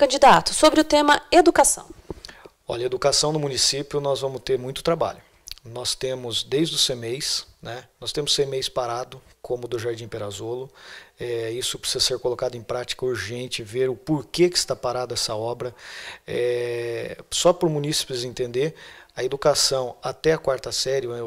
Candidato, sobre o tema educação. Olha, educação no município nós vamos ter muito trabalho. Nós temos desde os CMEs, né? Nós temos CMEs parado, como do Jardim Perazolo. É, isso precisa ser colocado em prática urgente, ver o porquê que está parada essa obra. É, só para o município entender, a educação até a quarta série, né,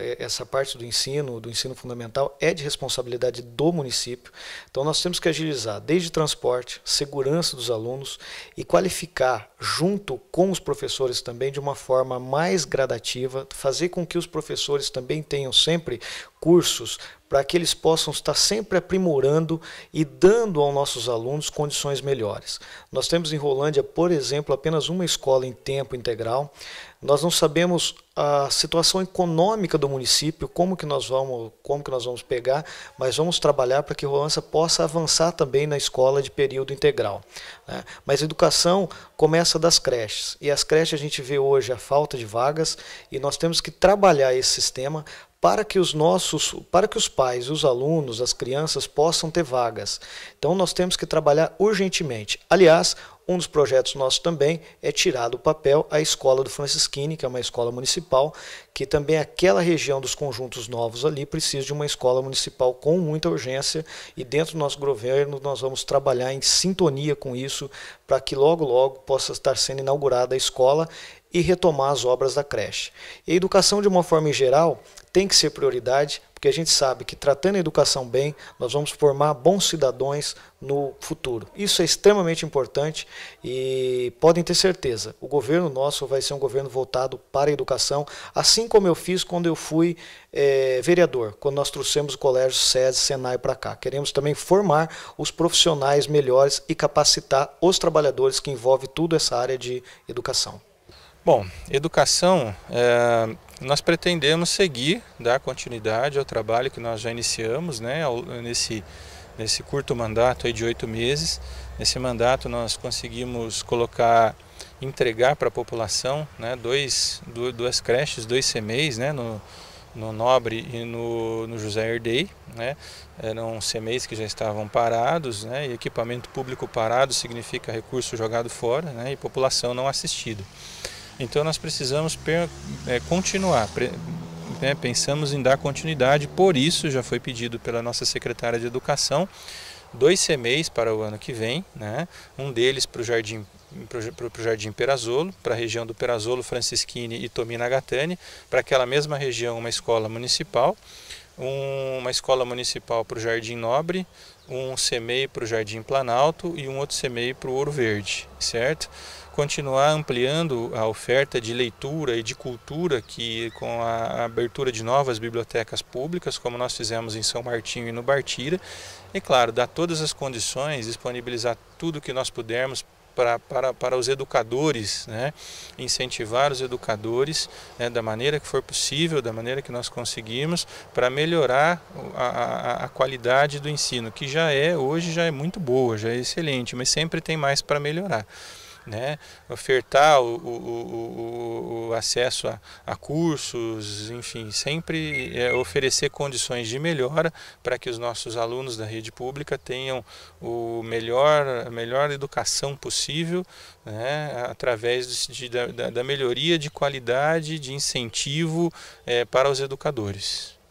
é, essa parte do ensino, do ensino fundamental, é de responsabilidade do município. Então nós temos que agilizar desde transporte, segurança dos alunos e qualificar junto com os professores também de uma forma mais gradativa, fazer com que os professores também tenham sempre cursos para que eles possam estar sempre aprimorando e dando aos nossos alunos condições melhores. Nós temos em Rolândia, por exemplo, apenas uma escola em tempo integral. Nós não sabemos a situação econômica do município, como que nós vamos, como que nós vamos pegar, mas vamos trabalhar para que Roança possa avançar também na escola de período integral. Né? Mas educação começa das creches e as creches a gente vê hoje a falta de vagas e nós temos que trabalhar esse sistema para que os nossos, para que os pais, os alunos, as crianças possam ter vagas. Então nós temos que trabalhar urgentemente. Aliás, um dos projetos nossos também é tirar do papel a escola do Francisquini, que é uma escola municipal, que também aquela região dos conjuntos novos ali precisa de uma escola municipal com muita urgência e dentro do nosso governo nós vamos trabalhar em sintonia com isso para que logo logo possa estar sendo inaugurada a escola e retomar as obras da creche. E a educação de uma forma geral tem que ser prioridade porque a gente sabe que tratando a educação bem, nós vamos formar bons cidadãos no futuro. Isso é extremamente importante e podem ter certeza, o governo nosso vai ser um governo voltado para a educação, assim como eu fiz quando eu fui é, vereador, quando nós trouxemos o colégio SES Senai para cá. Queremos também formar os profissionais melhores e capacitar os trabalhadores que envolve tudo essa área de educação. Bom, educação é nós pretendemos seguir, dar continuidade ao trabalho que nós já iniciamos né, nesse, nesse curto mandato aí de oito meses. Nesse mandato nós conseguimos colocar, entregar para a população né, dois, duas creches, dois CMEs né, no, no Nobre e no, no José Herdei. Né? Eram CMEs que já estavam parados, né? e equipamento público parado significa recurso jogado fora né? e população não assistida. Então nós precisamos é, continuar, né, pensamos em dar continuidade, por isso já foi pedido pela nossa secretária de Educação dois CMEs para o ano que vem, né, um deles para o Jardim para o Jardim Perazolo, para a região do Perazolo, Francisquini e Tominagatane, para aquela mesma região uma escola municipal um, uma escola municipal para o Jardim Nobre, um CMEI para o Jardim Planalto e um outro CMEI para o Ouro Verde, certo? Continuar ampliando a oferta de leitura e de cultura que com a abertura de novas bibliotecas públicas, como nós fizemos em São Martinho e no Bartira, e claro, dar todas as condições, disponibilizar tudo que nós pudermos para, para, para os educadores, né? incentivar os educadores né? da maneira que for possível, da maneira que nós conseguimos, para melhorar a, a, a, qualidade do ensino, que já é, hoje já é muito boa, já é excelente, mas sempre tem mais para melhorar né? ofertar o, o, o, o acesso a, a, cursos, enfim, sempre é, oferecer condições de melhora para que os nossos alunos da rede pública tenham o melhor, a melhor educação possível né? através de, da, da, melhoria de qualidade, de incentivo é, para os educadores.